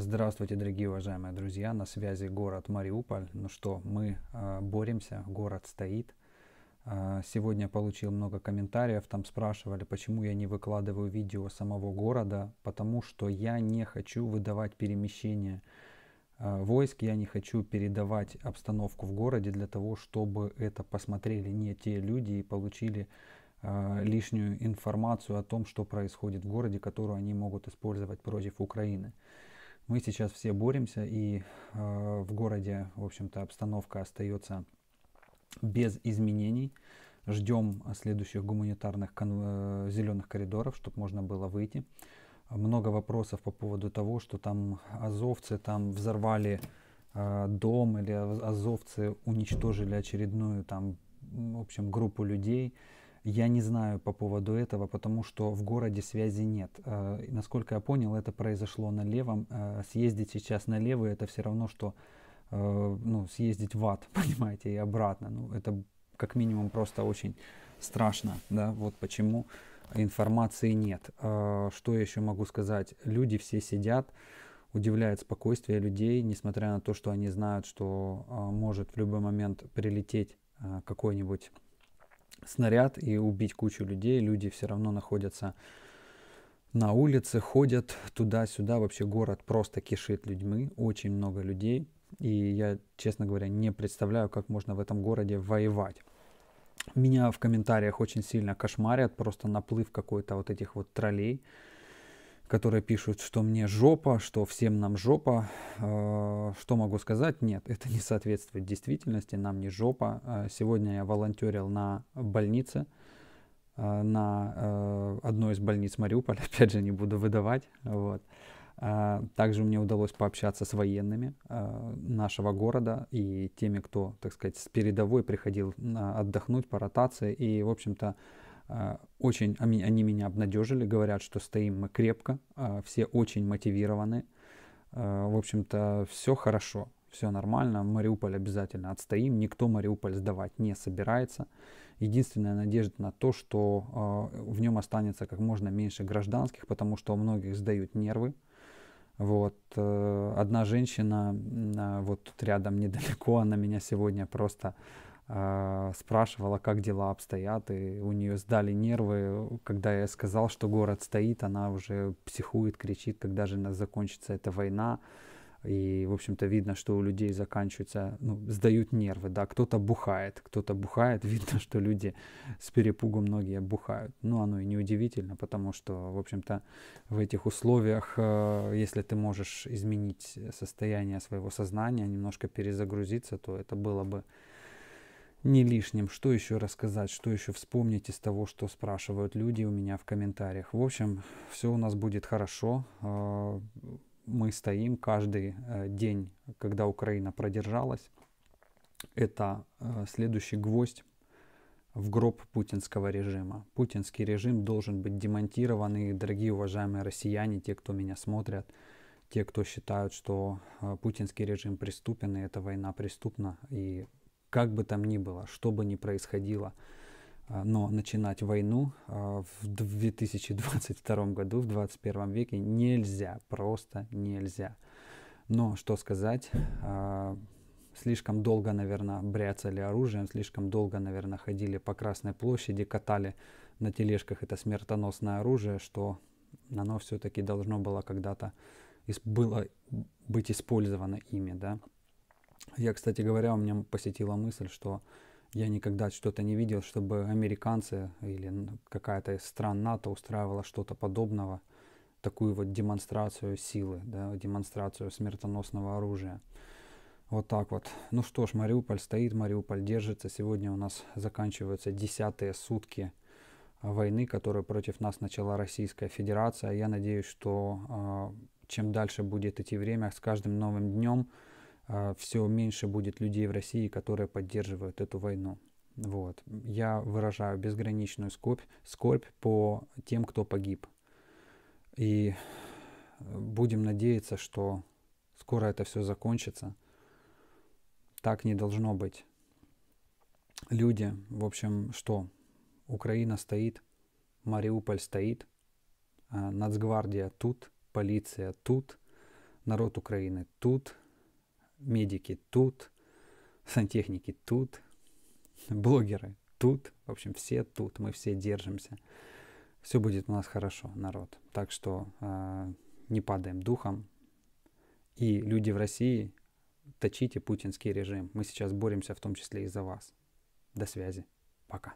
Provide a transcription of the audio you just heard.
Здравствуйте, дорогие уважаемые друзья, на связи город Мариуполь. Ну что, мы э, боремся, город стоит. Э, сегодня получил много комментариев, там спрашивали, почему я не выкладываю видео самого города, потому что я не хочу выдавать перемещение э, войск, я не хочу передавать обстановку в городе для того, чтобы это посмотрели не те люди и получили лишнюю информацию о том, что происходит в городе, которую они могут использовать против Украины. Мы сейчас все боремся, и э, в городе, в общем-то, обстановка остается без изменений. Ждем следующих гуманитарных кон- э, зеленых коридоров, чтобы можно было выйти. Много вопросов по поводу того, что там азовцы там взорвали э, дом или а-, азовцы уничтожили очередную там, в общем, группу людей. Я не знаю по поводу этого, потому что в городе связи нет. Э, насколько я понял, это произошло на левом. Э, съездить сейчас на левый, это все равно, что э, ну, съездить в ад, понимаете, и обратно. Ну, это как минимум просто очень страшно, да, вот почему информации нет. Э, что я еще могу сказать? Люди все сидят, удивляет спокойствие людей, несмотря на то, что они знают, что э, может в любой момент прилететь э, какой-нибудь снаряд и убить кучу людей. Люди все равно находятся на улице, ходят туда-сюда. Вообще город просто кишит людьми, очень много людей. И я, честно говоря, не представляю, как можно в этом городе воевать. Меня в комментариях очень сильно кошмарят, просто наплыв какой-то вот этих вот троллей которые пишут, что мне жопа, что всем нам жопа. А, что могу сказать? Нет, это не соответствует действительности, нам не жопа. А, сегодня я волонтерил на больнице, а, на одной из больниц Мариуполя, опять же, не буду выдавать. Вот. Также мне удалось пообщаться с военными нашего города и теми, кто, так сказать, с передовой приходил отдохнуть по ротации. И, в общем-то, а, очень они, они меня обнадежили, говорят, что стоим мы крепко, а, все очень мотивированы. А, в общем-то, все хорошо, все нормально, Мариуполь обязательно отстоим, никто Мариуполь сдавать не собирается. Единственная надежда на то, что в нем останется как можно меньше гражданских, потому что у многих сдают нервы, вот. Э, одна женщина вот тут рядом недалеко, она меня сегодня просто а, спрашивала, как дела обстоят, и у нее сдали нервы. Когда я сказал, что город стоит, она уже психует, кричит, когда же нас закончится эта война. И, в общем-то, видно, что у людей заканчиваются, ну, сдают нервы, да, кто-то бухает, кто-то бухает, видно, что люди с перепугу многие бухают. Ну, оно и неудивительно, потому что, в общем-то, в этих условиях, э, если ты можешь изменить состояние своего сознания, немножко перезагрузиться, то это было бы не лишним. Что еще рассказать, что еще вспомнить из того, что спрашивают люди у меня в комментариях. В общем, все у нас будет хорошо. А, мы стоим каждый э, день, когда Украина продержалась. Это э, следующий гвоздь в гроб путинского режима. Путинский режим должен быть демонтирован. И, дорогие уважаемые россияне, те, кто меня смотрят, те, кто считают, что э, путинский режим преступен, и эта война преступна, и как бы там ни было, что бы ни происходило, а, но начинать войну а, в 2022 году, в 21 веке нельзя, просто нельзя. Но что сказать, а, слишком долго, наверное, бряцали оружием, слишком долго, наверное, ходили по Красной площади, катали на тележках это смертоносное оружие, что оно все-таки должно было когда-то было быть использовано ими, да. Я, кстати говоря, у меня посетила мысль, что я никогда что-то не видел, чтобы американцы или какая-то из стран НАТО устраивала что-то подобного, такую вот демонстрацию силы, да, демонстрацию смертоносного оружия. Вот так вот. Ну что ж, Мариуполь стоит, Мариуполь держится. Сегодня у нас заканчиваются десятые сутки а, войны, которую против нас начала Российская Федерация. Я надеюсь, что э, чем дальше будет идти время, с каждым новым днем а, все меньше будет людей в России, которые поддерживают эту войну. Вот. Я выражаю безграничную скорбь, скорбь по тем, кто погиб. И будем надеяться, что скоро это все закончится. Так не должно быть. Люди, в общем, что? Украина стоит, Мариуполь стоит, а, Нацгвардия тут, полиция тут, народ Украины тут, медики тут, сантехники тут, блогеры тут, в общем, все тут, мы все держимся. Все будет у нас хорошо, народ. Так что э, не падаем духом. И люди в России, точите путинский режим. Мы сейчас боремся в том числе и за вас. До связи. Пока.